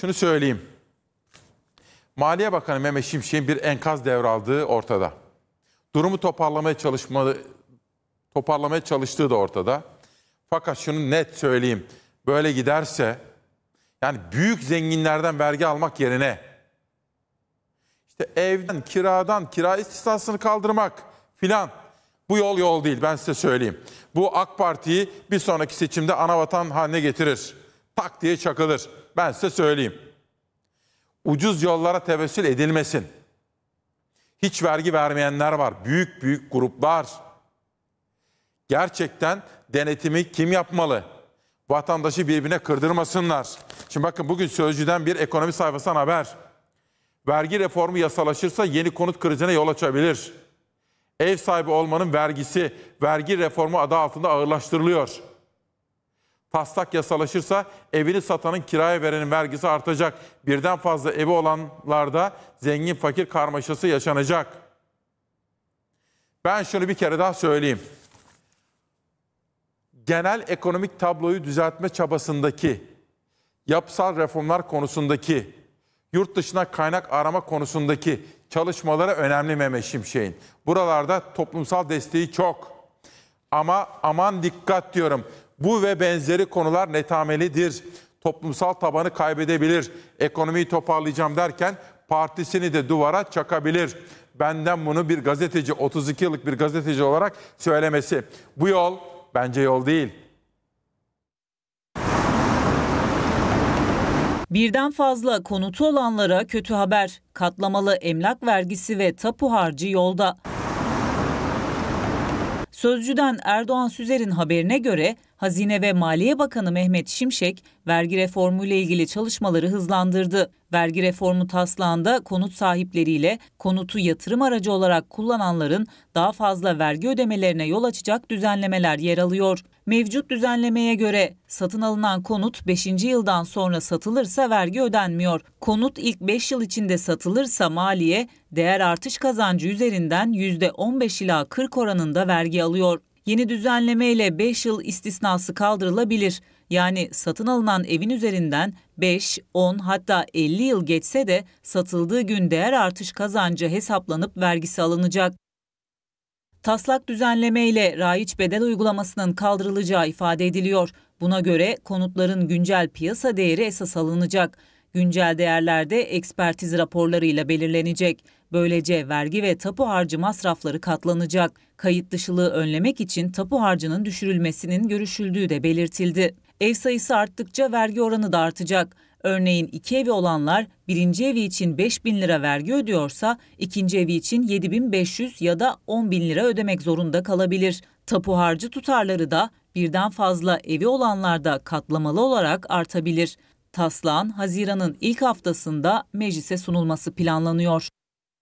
Şunu söyleyeyim. Maliye Bakanı Mehmet Şimşek'in bir enkaz devraldığı ortada. Durumu toparlamaya çalışma toparlamaya çalıştığı da ortada. Fakat şunu net söyleyeyim. Böyle giderse yani büyük zenginlerden vergi almak yerine işte evden, kiradan, kira istisnasını kaldırmak filan bu yol yol değil ben size söyleyeyim. Bu AK Parti'yi bir sonraki seçimde ana vatan haline getirir. Pak diye çakılır. Ben size söyleyeyim. Ucuz yollara tevessül edilmesin. Hiç vergi vermeyenler var. Büyük büyük gruplar. Gerçekten denetimi kim yapmalı? Vatandaşı birbirine kırdırmasınlar. Şimdi bakın bugün Sözcü'den bir ekonomi sayfasından haber. Vergi reformu yasalaşırsa yeni konut krizine yol açabilir. Ev sahibi olmanın vergisi vergi reformu adı altında ağırlaştırılıyor. Taslak yasalaşırsa evini satanın kiraya verenin vergisi artacak. Birden fazla evi olanlarda zengin fakir karmaşası yaşanacak. Ben şunu bir kere daha söyleyeyim. Genel ekonomik tabloyu düzeltme çabasındaki, yapısal reformlar konusundaki, yurt dışına kaynak arama konusundaki çalışmalara önemli Mehmet Şimşek'in. Buralarda toplumsal desteği çok. Ama aman dikkat diyorum. Bu ve benzeri konular netamelidir. Toplumsal tabanı kaybedebilir. Ekonomiyi toparlayacağım derken partisini de duvara çakabilir. Benden bunu bir gazeteci, 32 yıllık bir gazeteci olarak söylemesi. Bu yol bence yol değil. Birden fazla konutu olanlara kötü haber. Katlamalı emlak vergisi ve tapu harcı yolda. Sözcüden Erdoğan Süzer'in haberine göre Hazine ve Maliye Bakanı Mehmet Şimşek vergi reformu ile ilgili çalışmaları hızlandırdı. Vergi reformu taslağında konut sahipleriyle konutu yatırım aracı olarak kullananların daha fazla vergi ödemelerine yol açacak düzenlemeler yer alıyor. Mevcut düzenlemeye göre satın alınan konut 5. yıldan sonra satılırsa vergi ödenmiyor. Konut ilk 5 yıl içinde satılırsa maliye değer artış kazancı üzerinden %15 ila 40 oranında vergi alıyor. Yeni düzenlemeyle 5 yıl istisnası kaldırılabilir. Yani satın alınan evin üzerinden 5, 10 hatta 50 yıl geçse de satıldığı gün değer artış kazancı hesaplanıp vergisi alınacak. Taslak düzenleme ile raiç bedel uygulamasının kaldırılacağı ifade ediliyor. Buna göre konutların güncel piyasa değeri esas alınacak. Güncel değerlerde ekspertiz raporlarıyla belirlenecek. Böylece vergi ve tapu harcı masrafları katlanacak. Kayıt dışılığı önlemek için tapu harcının düşürülmesinin görüşüldüğü de belirtildi. Ev sayısı arttıkça vergi oranı da artacak. Örneğin iki evi olanlar birinci evi için 5 bin lira vergi ödüyorsa ikinci evi için 7 bin 500 ya da 10 bin lira ödemek zorunda kalabilir. Tapu harcı tutarları da birden fazla evi olanlarda katlamalı olarak artabilir taslağın Haziran'ın ilk haftasında meclise sunulması planlanıyor.